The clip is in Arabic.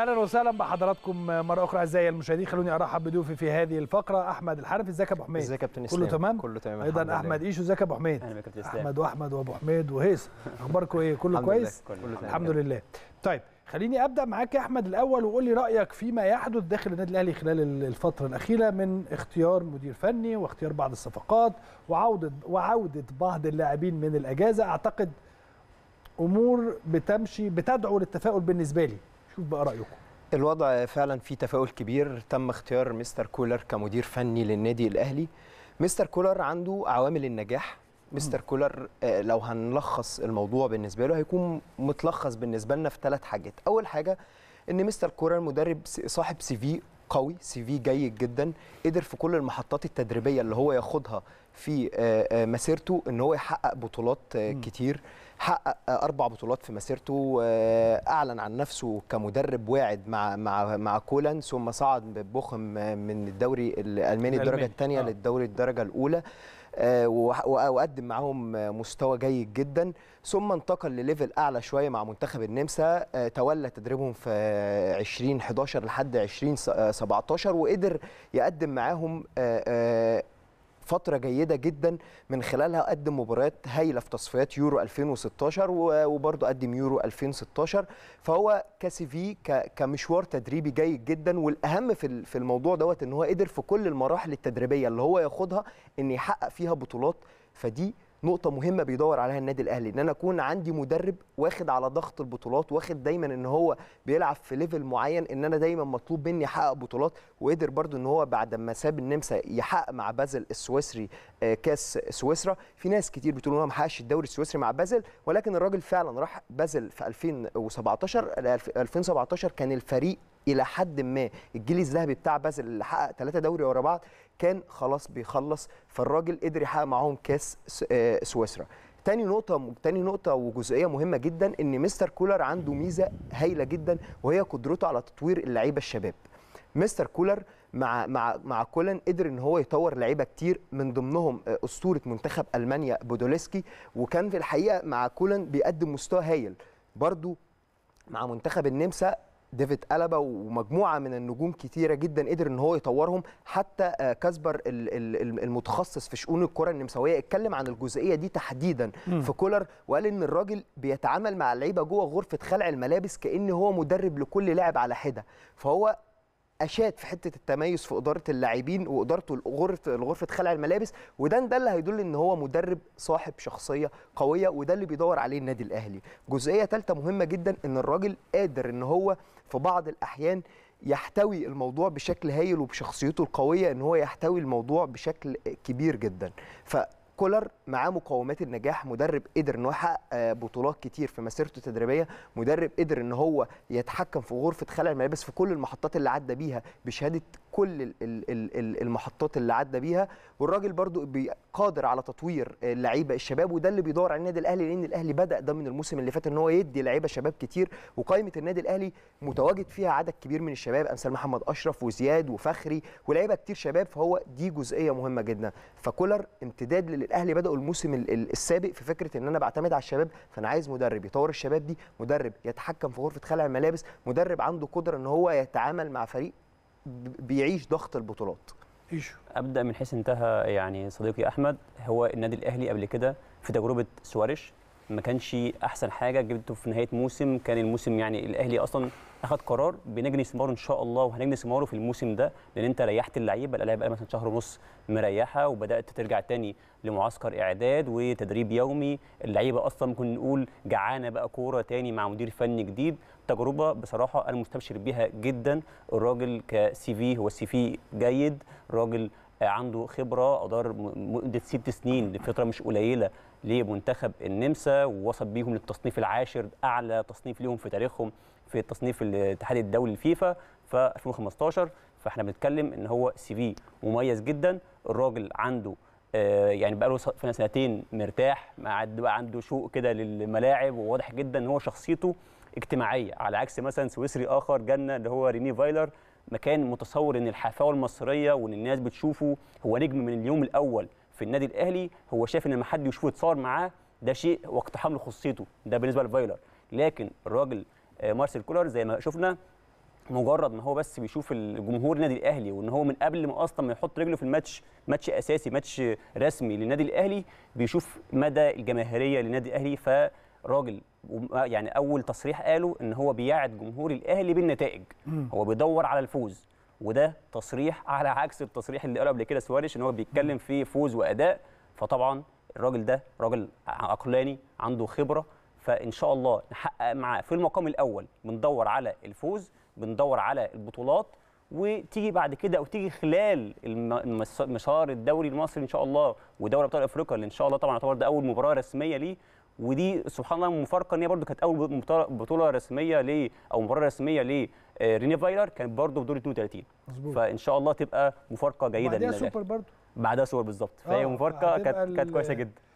اهلا وسهلا بحضراتكم مره اخرى اعزائي المشاهدين خلوني ارحب بضيوفي في هذه الفقره احمد الحرف ازيك يا ابو حميد ازيك يا كابتن كله تمام كله تمام ايضا احمد ايشو ازيك يا ابو حميد اهلا كابتن احمد واحمد وابو حميد وهيس اخباركم ايه كله كويس كله تمام الحمد لله طيب خليني ابدا معاك يا احمد الاول وقول لي رايك فيما يحدث داخل النادي الاهلي خلال الفتره الاخيره من اختيار مدير فني واختيار بعض الصفقات وعوده وعوده بعض اللاعبين من الاجازه اعتقد امور بتمشي بتدعو للتفاؤل بالنسبه لي شوف بقى رايكم الوضع فعلا فيه تفاؤل كبير تم اختيار مستر كولر كمدير فني للنادي الاهلي مستر كولر عنده عوامل النجاح مستر كولر آه، لو هنلخص الموضوع بالنسبه له هيكون متلخص بالنسبه لنا في ثلاث حاجات اول حاجه ان مستر كولر مدرب صاحب سي في قوي سي في جيد جدا قدر في كل المحطات التدريبيه اللي هو ياخدها في آه، آه، مسيرته ان هو يحقق بطولات آه، كتير حقق اربع بطولات في مسيرته اعلن عن نفسه كمدرب واعد مع مع مع كولان ثم صعد ببوخم من الدوري الالماني الدرجه الثانيه آه. للدوري الدرجه الاولى آه، وقدم معاهم مستوى جيد جدا ثم انتقل لليفل اعلى شويه مع منتخب النمسا آه، تولى تدريبهم في 2011 لحد 2017 آه، وقدر يقدم معاهم فتره جيده جدا من خلالها قدم مباريات هايله في تصفيات يورو 2016 وبرده قدم يورو 2016 فهو كاسيفي في كمشوار تدريبي جيد جدا والاهم في في الموضوع دوت ان هو قدر في كل المراحل التدريبيه اللي هو ياخدها ان يحقق فيها بطولات فدي نقطه مهمه بيدور عليها النادي الاهلي ان انا اكون عندي مدرب واخد على ضغط البطولات واخد دايما ان هو بيلعب في ليفل معين ان انا دايما مطلوب مني احقق بطولات وقدر برضو ان هو بعد ما ساب النمسا يحقق مع بازل السويسري آه، كاس سويسرا في ناس كتير بتقول ان هو ما حققش الدوري السويسري مع بازل ولكن الراجل فعلا راح بازل في 2017 2017 آه، كان الفريق الى حد ما الجيل الذهبي بتاع بازل اللي حقق ثلاثه دوري ورا بعض كان خلاص بيخلص فالراجل قدر يحقق معاهم كاس آه، سويسرا تاني نقطة تاني نقطة وجزئية مهمة جدا ان مستر كولر عنده ميزة هايلة جدا وهي قدرته على تطوير اللعيبة الشباب. مستر كولر مع مع مع كولن قدر ان هو يطور لعيبه كتير من ضمنهم آه، اسطوره منتخب المانيا بودوليسكي وكان في الحقيقه مع كولن بيقدم مستوى هايل برضو مع منتخب النمسا ديفيد ألبا ومجموعة من النجوم كتيرة جدا قدر ان هو يطورهم حتى آه، كاسبر المتخصص في شؤون الكرة النمساوية اتكلم عن الجزئية دي تحديدا م. في كولر وقال ان الراجل بيتعامل مع اللعيبة جوه غرفة خلع الملابس كأن هو مدرب لكل لاعب على حدة فهو اشاد في حته التميز في اداره اللاعبين وادارته لغرفه غرفه خلع الملابس وده ده اللي هيدل ان هو مدرب صاحب شخصيه قويه وده اللي بيدور عليه النادي الاهلي جزئيه ثالثه مهمه جدا ان الراجل قادر ان هو في بعض الاحيان يحتوي الموضوع بشكل هايل وبشخصيته القويه ان هو يحتوي الموضوع بشكل كبير جدا ف كولر معاه مقومات النجاح مدرب قدر انه يحقق آه، بطولات كتير في مسيرته التدريبيه مدرب قدر ان هو يتحكم في غرفه خلع الملابس في كل المحطات اللي عدى بيها بشهاده كل المحطات اللي عدى بيها والراجل برضو قادر على تطوير اللعيبه الشباب وده اللي بيدور على النادي الاهلي لان الاهلي بدا ده من الموسم اللي فات ان هو يدي لعيبه شباب كتير وقائمه النادي الاهلي متواجد فيها عدد كبير من الشباب امثال محمد اشرف وزياد وفخري ولاعيبه كتير شباب فهو دي جزئيه مهمه جدا فكولر امتداد للاهلي بداوا الموسم السابق في فكره ان انا بعتمد على الشباب فانا عايز مدرب يطور الشباب دي مدرب يتحكم في غرفه خلع الملابس مدرب عنده قدره ان هو يتعامل مع فريق بيعيش ضغط البطولات ابدا من حيث انتهى يعني صديقي احمد هو النادي الاهلي قبل كده في تجربه سواريش ما كانش احسن حاجه جبته في نهايه موسم كان الموسم يعني الاهلي اصلا اخذ قرار بنجني ثماره ان شاء الله وهنجني ثماره في الموسم ده لان انت ريحت اللعيبه اللعيبه بقى مثلا شهر ونص مريحه وبدات ترجع تاني لمعسكر اعداد وتدريب يومي اللعيبه اصلا ممكن نقول جعانه بقى كوره تاني مع مدير فني جديد تجربه بصراحه انا مستبشر بيها جدا الراجل كسي في هو السي في جيد راجل عنده خبره ادار مده ست سنين لفتره مش قليله لمنتخب النمسا ووصل بيهم للتصنيف العاشر اعلى تصنيف ليهم في تاريخهم في تصنيف الاتحاد الدولي الفيفا في 2015 فاحنا بنتكلم ان هو سي في مميز جدا الراجل عنده آه، يعني بقى له سنتين مرتاح بقى عنده شوق كده للملاعب وواضح جدا ان هو شخصيته اجتماعيه على عكس مثلا سويسري اخر جنه اللي هو ريني فايلر مكان متصور ان الحفاوه المصريه وان الناس بتشوفه هو نجم من اليوم الاول في النادي الاهلي هو شايف ان ما حد يشوفه يتصور معاه ده شيء واقتحام لخصيته ده بالنسبه لفايلر لكن الراجل آه، مارسيل كولر زي ما شفنا مجرد ما هو بس بيشوف الجمهور النادي الاهلي وان هو من قبل ما اصلا ما يحط رجله في الماتش ماتش اساسي ماتش رسمي للنادي الاهلي بيشوف مدى الجماهيريه للنادي الاهلي ف راجل يعني اول تصريح قاله ان هو بيعد جمهور الاهلي بالنتائج هو بيدور على الفوز وده تصريح على عكس التصريح اللي قاله قبل كده سواريش ان هو بيتكلم في فوز واداء فطبعا الراجل ده راجل عقلاني عنده خبره فان شاء الله نحقق معاه في المقام الاول بندور على الفوز بندور على البطولات وتيجي بعد كده او تيجي خلال المسار الدوري المصري ان شاء الله ودوري ابطال افريقيا اللي ان شاء الله طبعا يعتبر ده اول مباراه رسميه ليه ودي سبحان الله مفارقه ان هي برده كانت اول بطوله رسميه ل او مباراه رسميه ليه آه، ريني فايلر كانت برده في دور 32 مظبوط فان شاء الله تبقى مفارقه جيده بعدها سوبر برده بعدها سوبر بالظبط فهي آه، مفارقه كانت كانت كويسه جدا